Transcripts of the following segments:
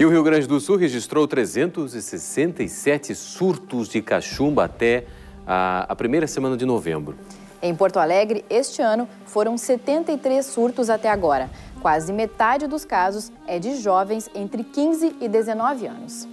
E o Rio Grande do Sul registrou 367 surtos de cachumba até a, a primeira semana de novembro. Em Porto Alegre, este ano, foram 73 surtos até agora. Quase metade dos casos é de jovens entre 15 e 19 anos.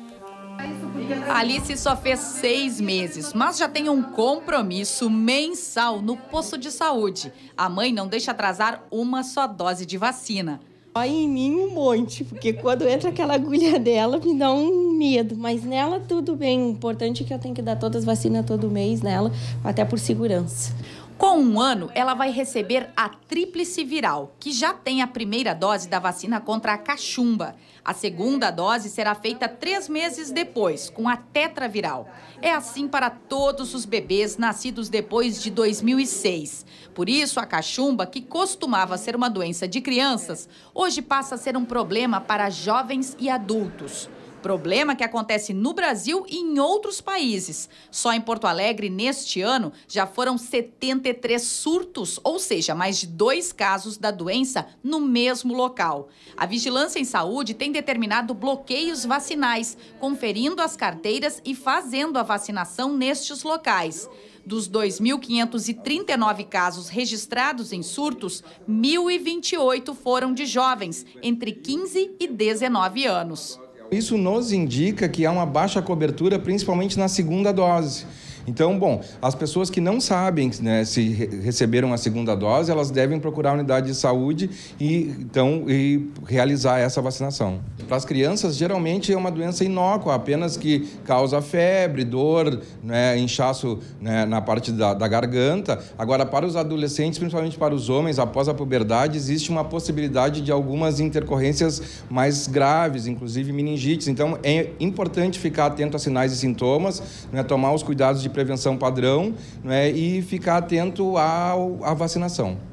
Alice só fez seis meses, mas já tem um compromisso mensal no posto de saúde. A mãe não deixa atrasar uma só dose de vacina. Dói em mim um monte, porque quando entra aquela agulha dela me dá um medo. Mas nela tudo bem. O importante é que eu tenho que dar todas as vacinas todo mês nela, até por segurança. Com um ano, ela vai receber a tríplice viral, que já tem a primeira dose da vacina contra a cachumba. A segunda dose será feita três meses depois, com a tetraviral. É assim para todos os bebês nascidos depois de 2006. Por isso, a cachumba, que costumava ser uma doença de crianças, hoje passa a ser um problema para jovens e adultos. Problema que acontece no Brasil e em outros países. Só em Porto Alegre, neste ano, já foram 73 surtos, ou seja, mais de dois casos da doença no mesmo local. A Vigilância em Saúde tem determinado bloqueios vacinais, conferindo as carteiras e fazendo a vacinação nestes locais. Dos 2.539 casos registrados em surtos, 1.028 foram de jovens, entre 15 e 19 anos. Isso nos indica que há uma baixa cobertura, principalmente na segunda dose. Então, bom, as pessoas que não sabem né, se receberam a segunda dose, elas devem procurar a unidade de saúde e, então, e realizar essa vacinação. Para as crianças, geralmente é uma doença inócua, apenas que causa febre, dor, né, inchaço né, na parte da, da garganta. Agora, para os adolescentes, principalmente para os homens, após a puberdade, existe uma possibilidade de algumas intercorrências mais graves, inclusive meningites. Então, é importante ficar atento a sinais e sintomas, né, tomar os cuidados de prevenção padrão né, e ficar atento ao à vacinação.